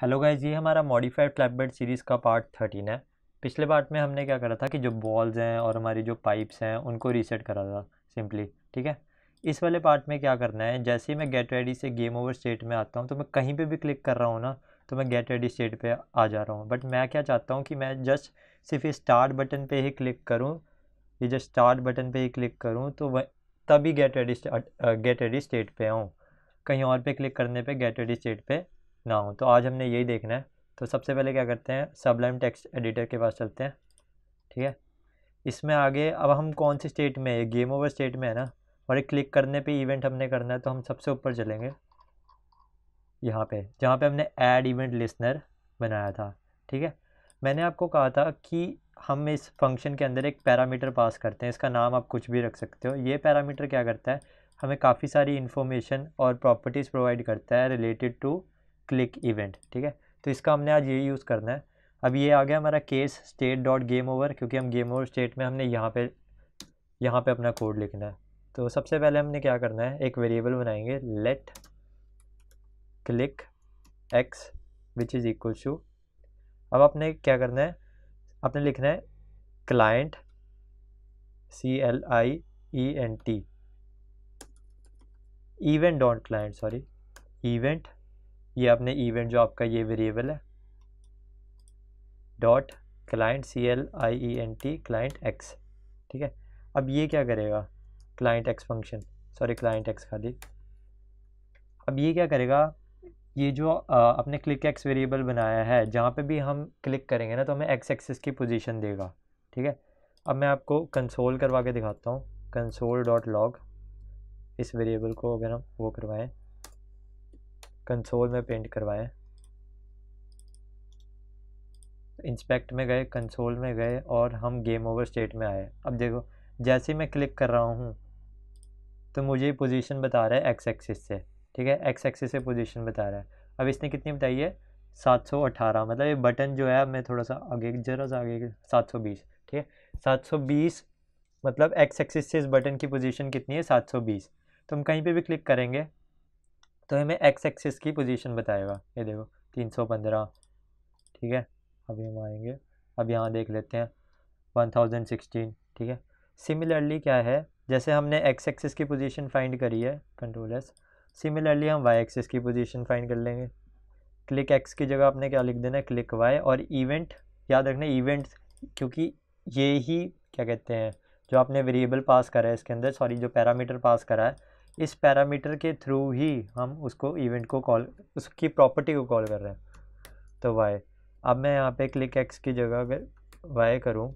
hello guys ये हमारा modified Flappy Bird series का पार्ट थर्टीन है पिछले पार्ट में हमने क्या करा था कि जो बॉल्स हैं और हमारी जो पाइप्स हैं उनको रीसेट करा था सिंपली ठीक है इस वाले पार्ट में क्या करना है जैसे ही मैं गेट रेडी से गेम ओवर स्टेट में आता हूँ तो मैं कहीं पे भी क्लिक कर रहा हूँ ना तो मैं गेट रेडी स्टेट पर आ जा रहा हूँ बट मैं क्या चाहता हूँ कि मैं जस्ट सिर्फ ये स्टार्ट बटन पर ही क्लिक करूँ ये जस्ट स्टार्ट बटन पर ही क्लिक करूँ तो वह तभी get ready get ready state पर आऊँ कहीं और पे क्लिक करने पे गेट रेडी स्टेट पे ना हो तो आज हमने यही देखना है तो सबसे पहले क्या करते हैं सबलाइम टेक्स्ट एडिटर के पास चलते हैं ठीक है इसमें आगे अब हम कौन सी स्टेट में है गेम ओवर स्टेट में है ना और एक क्लिक करने पे इवेंट हमने करना है तो हम सबसे ऊपर चलेंगे यहाँ पे जहाँ पे हमने ऐड इवेंट लिसनर बनाया था ठीक है मैंने आपको कहा था कि हम इस फंक्शन के अंदर एक पैरामीटर पास करते हैं इसका नाम आप कुछ भी रख सकते हो ये पैरामीटर क्या करता है हमें काफ़ी सारी इन्फॉर्मेशन और प्रॉपर्टीज़ प्रोवाइड करता है रिलेटेड टू क्लिक इवेंट ठीक है तो इसका हमने आज ये यूज़ करना है अब ये आ गया हमारा case state dot game over क्योंकि हम गेम ओवर स्टेट में हमने यहाँ पे यहाँ पे अपना कोड लिखना है तो सबसे पहले हमने क्या करना है एक वेरिएबल बनाएंगे let click X which is equal to अब आपने क्या करना है आपने लिखना है client C L I E N T event dot client sorry event ये आपने इवेंट जो आपका ये वेरिएबल है dot client C L I E N T client X ठीक है अब ये क्या करेगा client X function sorry client X खाली अब ये क्या करेगा ये जो अपने क्लिक एक्स वेरिएबल बनाया है जहाँ पे भी हम क्लिक करेंगे ना तो हमें एक्स एक्सिस की पोजीशन देगा ठीक है अब मैं आपको कंसोल करवा के दिखाता हूँ कंसोल डॉट लॉग इस वेरिएबल को अगर हम वो करवाएं कंसोल में पेंट करवाया इंस्पेक्ट में गए कंसोल में गए और हम गेम ओवर स्टेट में आए अब देखो जैसे मैं क्लिक कर रहा हूँ तो मुझे पोजीशन बता रहा है एक्स एक्सिस से ठीक है एक्स एक्सिस से पोजीशन बता रहा है अब इसने कितनी बताई है सात सौ अठारह मतलब ये बटन जो है मैं थोड़ा सा आगे ज़रा सा आगे सात सौ बीस ठीक है सात सौ बीस मतलब एक्स एक्सिस से इस बटन की पोजीशन कितनी है सात सौ बीस तो हम कहीं पे भी क्लिक करेंगे तो हमें एक्स एक्सिस की पोजीशन बताएगा ये देखो तीन सौ पंद्रह ठीक है अभी हम आएंगे अब यहाँ देख लेते हैं वन थाउजेंड सिक्सटीन ठीक है सिमिलरली क्या है जैसे हमने एक्स एक्सिस की पोजीशन फाइंड करी है कंट्रोल एस सिमिलरली हम वाई एक्सिस की पोजीशन फाइंड कर लेंगे क्लिक एक्स की जगह आपने क्या लिख देना है क्लिक वाई और इवेंट याद रखना इवेंट क्योंकि ये ही क्या कहते हैं जो आपने वेरिएबल पास करा है इसके अंदर सॉरी जो पैरामीटर पास करा है इस पैरामीटर के थ्रू ही हम उसको इवेंट को कॉल उसकी प्रॉपर्टी को कॉल कर रहे हैं तो वाई अब मैं यहाँ पे क्लिक एक्स की जगह अगर वाई करूँ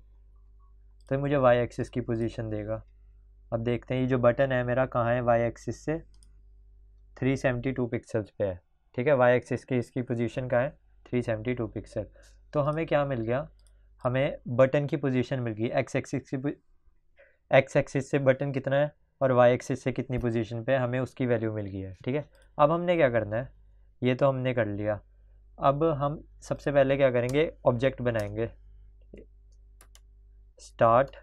तो मुझे वाई एक्सिस की पोजीशन देगा अब देखते हैं ये जो बटन है मेरा कहाँ है वाई एक्सिस से 372 पिक्सल्स पे है ठीक है वाई एक्सिस की इसकी पोजीशन कहाँ है 372 पिक्सल तो हमें क्या मिल गया हमें बटन की पोजीशन मिल गई एक्स एक्सिस की एक्स एक्सिस से बटन कितना है और वाई एक्सिस से कितनी पोजीशन पे हमें उसकी वैल्यू मिल गई है ठीक है अब हमने क्या करना है ये तो हमने कर लिया अब हम सबसे पहले क्या करेंगे ऑब्जेक्ट बनाएंगे start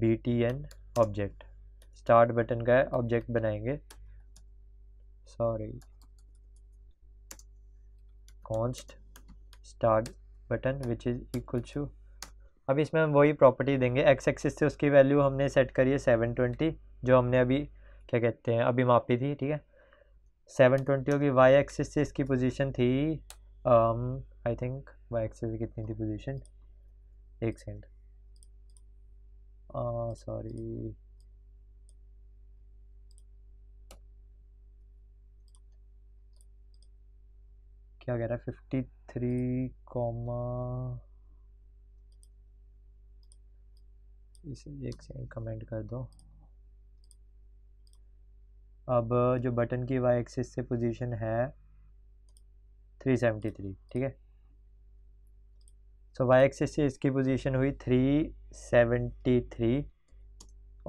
B T N object start button का ऑब्जेक्ट बनाएंगे sorry const start button which is equal to अब इसमें हम वही प्रॉपर्टी देंगे एक्स एक्सिस से उसकी वैल्यू हमने सेट करी है सेवन ट्वेंटी जो हमने अभी क्या कहते हैं अभी मापी थी ठीक है सेवन ट्वेंटी होगी वाई एक्सिस से इसकी पोजीशन थी आई थिंक वाई एक्सिस कितनी थी पोजीशन एक सेकेंड सॉरी uh, क्या कह रहा है फिफ्टी थ्री कॉमा इसे एक सेकेंड कमेंट कर दो अब जो बटन की वाई एक्सिस से पोजीशन है 373 ठीक है सो वाई एक्सिस से इसकी पोजीशन हुई 373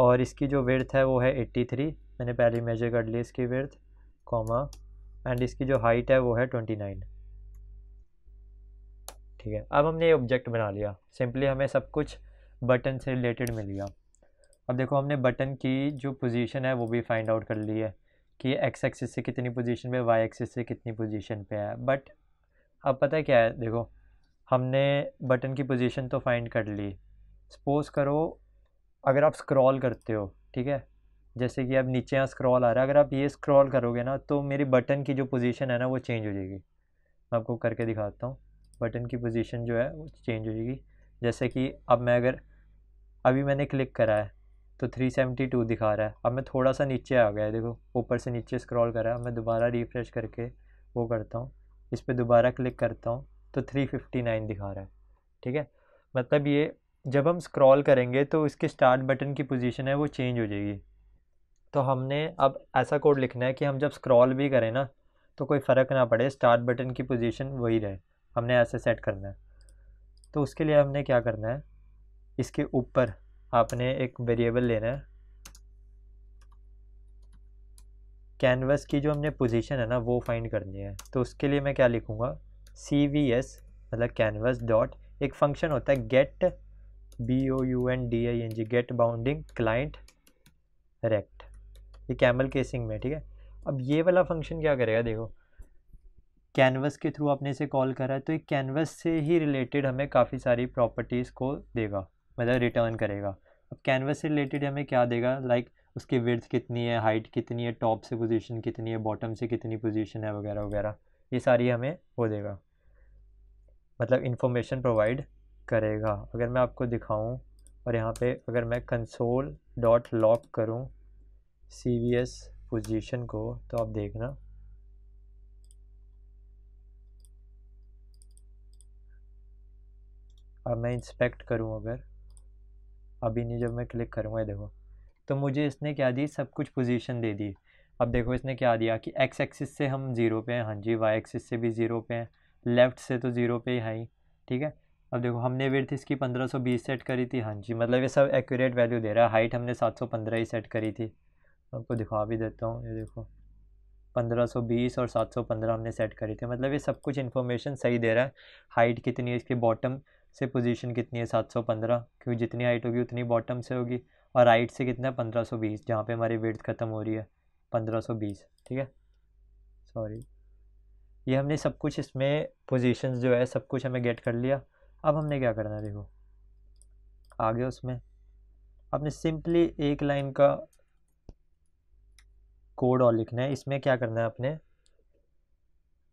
और इसकी जो वर्थ है वो है 83 मैंने पहले मेजर कर ली इसकी वर्थ कॉमा एंड इसकी जो हाइट है वो है 29 ठीक है अब हमने ये ऑब्जेक्ट बना लिया सिंपली हमें सब कुछ बटन से रिलेटेड मिल गया अब देखो हमने बटन की जो पोजीशन है वो भी फाइंड आउट कर ली है कि एक्स एक्सिस से कितनी पोजीशन पे वाई एक्सिस से कितनी पोजीशन पे है बट अब पता है क्या है देखो हमने बटन की पोजीशन तो फाइंड कर ली सपोज़ करो अगर आप स्क्रॉल करते हो ठीक है जैसे कि अब नीचे यहाँ स्क्रॉल आ रहा है अगर आप ये स्क्रॉल करोगे ना तो मेरी बटन की जो पोजीशन है ना वो चेंज हो जाएगी मैं आपको करके दिखाता हूँ बटन की पोजीशन जो है वो चेंज हो जाएगी जैसे कि अब मैं अगर अभी मैंने क्लिक करा है तो 372 दिखा रहा है अब मैं थोड़ा सा नीचे आ गया देखो ऊपर से नीचे स्क्रॉल करा मैं दोबारा रिफ्रेश करके वो करता हूँ इस पर दोबारा क्लिक करता हूँ तो 359 दिखा रहा है ठीक है मतलब ये जब हम स्क्रॉल करेंगे तो इसके स्टार्ट बटन की पोजीशन है वो चेंज हो जाएगी तो हमने अब ऐसा कोड लिखना है कि हम जब स्क्रॉल भी करें ना तो कोई फ़र्क ना पड़े स्टार्ट बटन की पोजीशन वही रहे हमने ऐसे सेट करना है तो उसके लिए हमने क्या करना है इसके ऊपर आपने एक वेरिएबल लेना है कैनवस की जो हमने पोजीशन है ना वो फाइंड करनी है तो उसके लिए मैं क्या लिखूँगा सी वी एस मतलब कैनवस डॉट एक फंक्शन होता है get B O U N D I N G get bounding client rect ये कैमल केसिंग में ठीक है अब ये वाला फंक्शन क्या करेगा देखो कैनवस के थ्रू आपने इसे कॉल करा है तो ये कैनवस से ही रिलेटेड हमें काफ़ी सारी प्रॉपर्टीज़ को देगा मतलब रिटर्न करेगा अब कैनवस से रिलेटेड हमें क्या देगा लाइक like, उसकी विर्थ कितनी है हाइट कितनी है टॉप से पोजीशन कितनी है बॉटम से कितनी पोजीशन है वगैरह वगैरह ये सारी हमें वो देगा मतलब इन्फॉर्मेशन प्रोवाइड करेगा अगर मैं आपको दिखाऊं और यहाँ पे अगर मैं कंसोल डॉट लॉक करूँ सी वी एस पोजिशन को तो आप देखना अब मैं इंस्पेक्ट करूँ अगर अभी नहीं जब मैं क्लिक करूँगा देखो तो मुझे इसने क्या दी सब कुछ पोजीशन दे दी अब देखो इसने क्या दिया कि एक्स एक्सिस से हम ज़ीरो पे हैं हाँ जी वाई एक्सिस से भी ज़ीरो पे हैं लेफ़्ट से तो ज़ीरो पे ही है ही ठीक है अब देखो हमने विर्थ इसकी 1520 सेट करी थी हाँ जी मतलब ये सब एक्यूरेट वैल्यू दे रहा है हाइट हमने 715 ही सेट करी थी आपको दिखा भी देता हूँ ये देखो 1520 और 715 हमने सेट करी थी मतलब ये सब कुछ इन्फॉर्मेशन सही दे रहा है हाइट कितनी है इसकी बॉटम से पोजीशन कितनी है 715 क्योंकि जितनी हाइट होगी उतनी बॉटम से होगी और राइट से कितना है 1520 जहाँ पे हमारी वेट ख़त्म हो रही है 1520 ठीक है सॉरी ये हमने सब कुछ इसमें पोजीशंस जो है सब कुछ हमें गेट कर लिया अब हमने क्या करना है देखो आगे उसमें आपने सिंपली एक लाइन का कोड और लिखना है इसमें क्या करना है आपने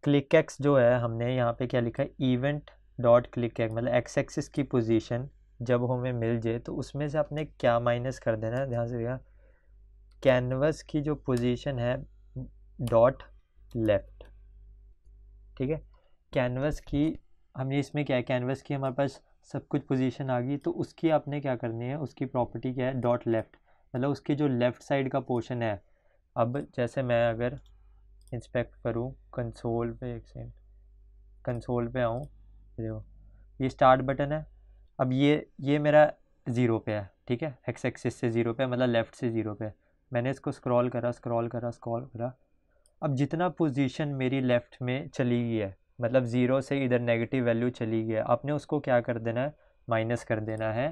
क्लिक एक्स जो है हमने यहाँ पे क्या लिखा है इवेंट डॉट क्लिक कैक मतलब एक्स एक्सिस की पोजीशन जब हमें मिल जाए तो उसमें से आपने क्या माइनस कर देना है ध्यान से देखा कैनवस की जो पोजीशन है डॉट लेफ्ट ठीक है कैनवस की हमने इसमें क्या है कैनवस की हमारे पास सब कुछ पोजीशन आ गई तो उसकी आपने क्या करनी है उसकी प्रॉपर्टी क्या है डॉट लेफ़्ट मतलब उसकी जो लेफ़्ट साइड का पोर्शन है अब जैसे मैं अगर इंस्पेक्ट करूँ कंसोल पे एक सेकेंड कंसोल पे आऊँ देखो ये स्टार्ट बटन है अब ये ये मेरा ज़ीरो पे है ठीक है एक्स एक्सिस से ज़ीरो पे है मतलब लेफ़्ट से ज़ीरो पे है मैंने इसको स्क्रॉल करा स्क्रॉल करा स्क्रॉल करा अब जितना पोजीशन मेरी लेफ़्ट में चली गई है मतलब ज़ीरो से इधर नेगेटिव वैल्यू चली गई है आपने उसको क्या कर देना है माइनस कर देना है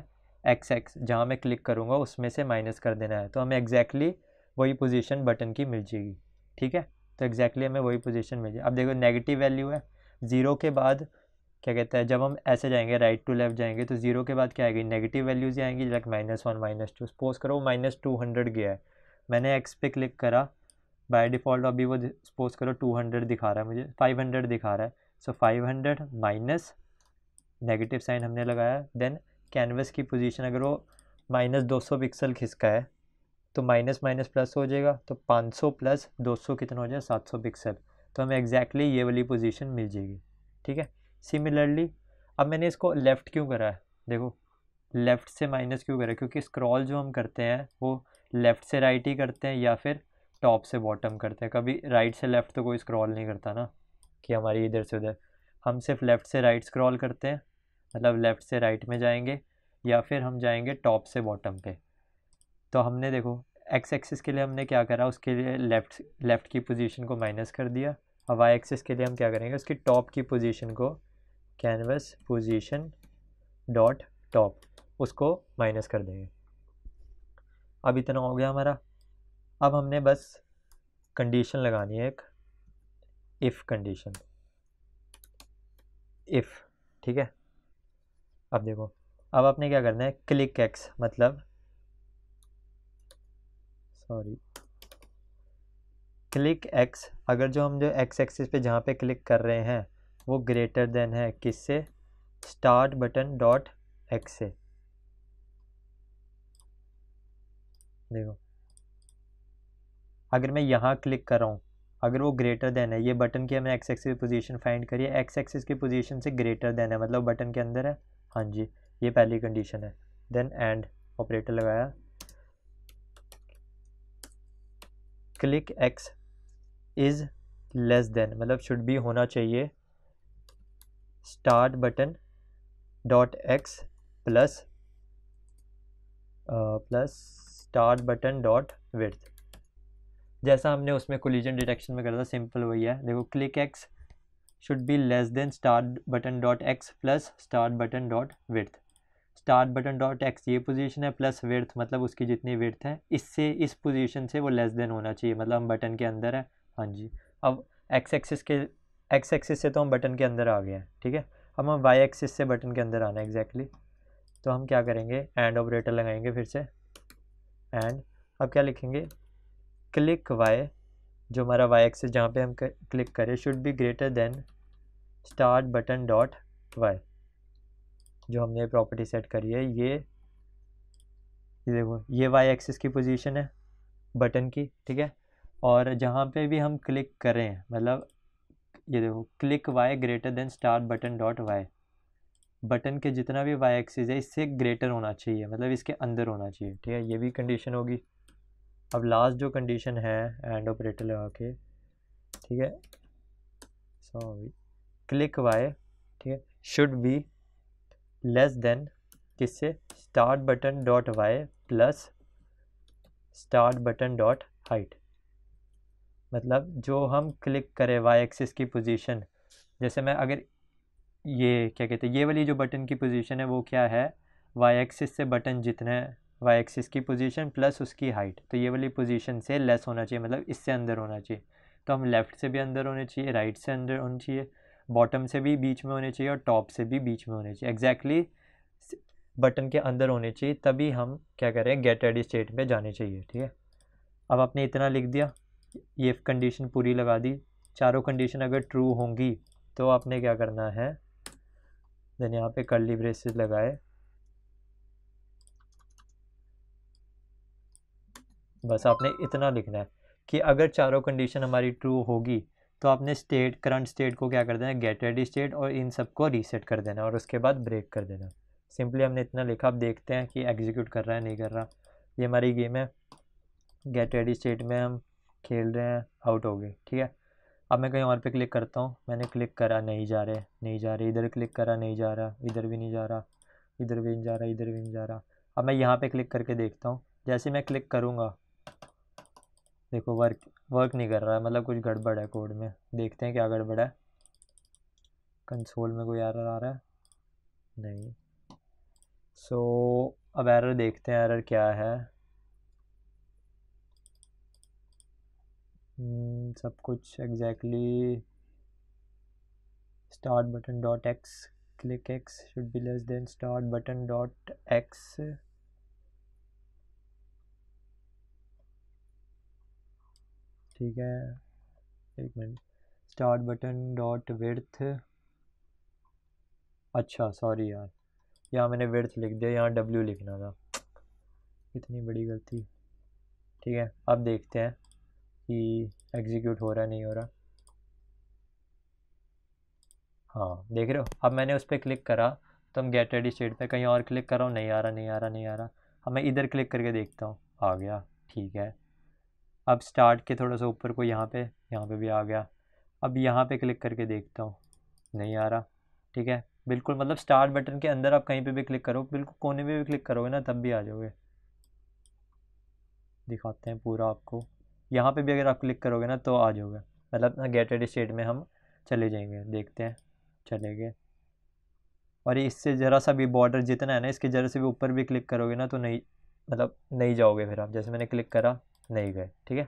एक्स एक्स जहाँ मैं क्लिक करूँगा उसमें से माइनस कर देना है तो हमें एग्जैक्टली exactly वही पोजिशन बटन की मिल जाएगी ठीक है तो एग्जैक्टली exactly हमें वही पोजिशन मिल जाएगी अब देखो नेगेटिव वैल्यू है ज़ीरो के बाद क्या कहता है जब हम ऐसे जाएंगे राइट टू लेफ्ट जाएंगे तो जीरो के बाद क्या आएगी नेगेटिव वैल्यूज़ ही आएंगी like minus one minus two suppose करो माइनस टू हंड्रेड गया है मैंने एक्स पे क्लिक करा बाय डिफ़ॉल्ट अभी वो सपोज करो टू हंड्रेड दिखा रहा है मुझे फाइव हंड्रेड दिखा रहा है so five hundred minus negative sign हमने लगाया देन कैनवस की पोजिशन अगर वो माइनस दो सौ पिक्सल खिसका है तो माइनस माइनस प्लस हो जाएगा तो पाँच सौ प्लस दो सौ कितना हो जाए सात सौ पिक्सल तो हमें एग्जैक्टली exactly ये वाली पोजिशन मिल जाएगी ठीक है सिमिलरली अब मैंने इसको लेफ़्ट क्यों करा है देखो लेफ़्ट से माइनस क्यों करा है क्योंकि स्क्रॉल जो हम करते हैं वो लेफ़्ट से राइट ही करते हैं या फिर टॉप से बॉटम करते हैं कभी राइट से लेफ़्ट तो कोई स्क्रॉल नहीं करता ना कि हमारी इधर से उधर हम सिर्फ लेफ़्ट से राइट स्क्रॉल करते हैं मतलब लेफ़्ट से राइट में जाएंगे या फिर हम जाएंगे टॉप से बॉटम पे तो हमने देखो एक्स एक्सिस के लिए हमने क्या करा उसके लिए लेफ़्ट लेफ़्ट की पोजीशन को माइनस कर दिया और वाई एक्सिस के लिए हम क्या करेंगे उसकी टॉप की पोजीशन को कैनवस पोजिशन डॉट टॉप उसको माइनस कर देंगे अब इतना हो गया हमारा अब हमने बस कंडीशन लगानी है एक इफ़ कंडीशन इफ़ ठीक है अब देखो अब आपने क्या करना है क्लिक एक्स मतलब सॉरी क्लिक एक्स अगर जो हम जो एक्स एक्सिस पे जहाँ पे क्लिक कर रहे हैं वो ग्रेटर देन है किससे स्टार्ट बटन डॉट एक्स से देखो अगर मैं यहाँ क्लिक कर रहा हूँ अगर वो ग्रेटर देन है ये बटन की हमें एक्स एक्सिस की पोजीशन फाइंड करिए एक्स एक्सिस की पोजीशन से ग्रेटर देन है मतलब बटन के अंदर है हाँ जी ये पहली कंडीशन है देन एंड ऑपरेटर लगाया click X is less than मतलब शुड भी होना चाहिए start button dot X plus plus start button dot width जैसा हमने उसमें कोलिजन डिटेक्शन में करा था सिंपल वही है देखो click X should be less than start button dot X plus start button dot width start button dot X ये पोजीशन है प्लस विर्थ मतलब उसकी जितनी विर्थ है इससे इस पोजीशन से वो लेस देन होना चाहिए मतलब हम बटन के अंदर है हाँ जी अब एक्स एक्सिस के एक्स एक्सिस से तो हम बटन के अंदर आ गए हैं ठीक है अब हम वाई एक्सिस से बटन के अंदर आना है एग्जैक्टली तो हम क्या करेंगे एंड ऑपरेटर लगाएंगे फिर से एंड अब क्या लिखेंगे क्लिक वाई जो हमारा वाई एक्सिस जहाँ पे हम क्लिक करें should be greater than start button dot Y जो हमने प्रॉपर्टी सेट करी है ये ये देखो ये वाई एक्सिस की पोजीशन है बटन की ठीक है और जहाँ पे भी हम क्लिक करें मतलब ये देखो click Y greater than star button dot Y button के जितना भी वाई एक्सिस है इससे ग्रेटर होना चाहिए मतलब इसके अंदर होना चाहिए ठीक है ये भी कंडीशन होगी अब लास्ट जो कंडीशन है एंड ऑपरेटर लगा के ठीक है सॉरी क्लिक वाई ठीक है शुड बी लेस देन किससे start button dot Y plus start button dot height मतलब जो हम क्लिक करें वाई एक्सिस की पोजीशन जैसे मैं अगर ये क्या कहते हैं ये वाली जो बटन की पोजीशन है वो क्या है वाई एक्सिस से बटन जितना वाई एक्सिस की पोजीशन प्लस उसकी हाइट तो ये वाली पोजीशन से लेस होना चाहिए मतलब इससे अंदर होना चाहिए तो हम लेफ़्ट से भी अंदर होने चाहिए राइट से अंदर होने चाहिए बॉटम से भी बीच में होने चाहिए और टॉप से भी बीच में होने चाहिए एग्जैक्टली बटन के अंदर होने चाहिए तभी हम क्या करें गेट रेडी स्टेट में जाने चाहिए ठीक है अब आपने इतना लिख दिया ये कंडीशन पूरी लगा दी चारों कंडीशन अगर ट्रू होंगी तो आपने क्या करना है देन यहाँ पे कर्ली ब्रेसेस लगाए बस आपने इतना लिखना है कि अगर चारों कंडीशन हमारी ट्रू होगी तो आपने स्टेट करंट स्टेट को क्या कर देना गेट रेडी स्टेट और इन सबको रीसेट कर देना और उसके बाद ब्रेक कर देना सिंपली हमने इतना लिखा आप देखते हैं कि एग्जीक्यूट कर रहा है नहीं कर रहा ये हमारी गेम है गेट रेडी स्टेट में हम खेल रहे हैं आउट हो गए ठीक है अब मैं कहीं और पे क्लिक करता हूँ मैंने क्लिक करा नहीं जा रहे नहीं जा रहे इधर क्लिक करा नहीं जा रहा इधर भी नहीं जा रहा इधर भी नहीं जा रहा इधर भी नहीं जा रहा अब मैं यहाँ पे क्लिक करके देखता हूँ जैसे मैं क्लिक करूँगा देखो वर्क वर्क नहीं कर रहा है मतलब कुछ गड़बड़ है कोड में देखते हैं क्या गड़बड़ है कंसोल में कोई एरर आ रहा है नहीं सो so, अब एरर देखते हैं एरर क्या है हम्म, सब कुछ exactly start button dot X click X should be less than start button dot X ठीक है एक minute start button dot width अच्छा सॉरी यार यहाँ मैंने विर्थ लिख दिया यहाँ डब्ल्यू लिखना था इतनी बड़ी गलती ठीक है अब देखते हैं कि एग्जीक्यूट हो रहा नहीं हो रहा हाँ देख रहे हो अब मैंने उस पर क्लिक करा तो हम गेट रेडी स्टेट पे कहीं और क्लिक कर रहा हूँ नहीं आ रहा नहीं आ रहा नहीं आ रहा अब मैं इधर क्लिक करके देखता हूँ आ गया ठीक है अब स्टार्ट के थोड़ा सा ऊपर को यहाँ पे यहाँ पे भी आ गया अब यहाँ पे क्लिक करके देखता हूँ नहीं आ रहा ठीक है बिल्कुल मतलब स्टार्ट बटन के अंदर आप कहीं पे भी क्लिक करो बिल्कुल कोने पर भी क्लिक करोगे ना तब भी आ जाओगे दिखाते हैं पूरा आपको यहाँ पे भी अगर आप क्लिक करोगे ना तो आ जाओगे मतलब गेट रेडी स्टेट में हम चले जाएंगे देखते हैं चले गए और इससे ज़रा सा भी बॉर्डर जितना है ना इसके ज़रा से भी ऊपर भी क्लिक करोगे ना तो नहीं मतलब नहीं जाओगे फिर आप जैसे मैंने क्लिक करा नहीं गए ठीक है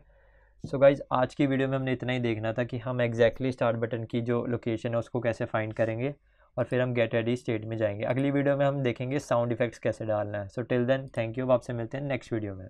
सो गाइज आज की वीडियो में हमने इतना ही देखना था कि हम एग्जैक्टली स्टार्ट बटन की जो लोकेशन है उसको कैसे फाइंड करेंगे और फिर हम गेट रेडी स्टेट में जाएंगे अगली वीडियो में हम देखेंगे साउंड इफेक्ट्स कैसे डालना है so till then thank you आपसे मिलते हैं नेक्स्ट वीडियो में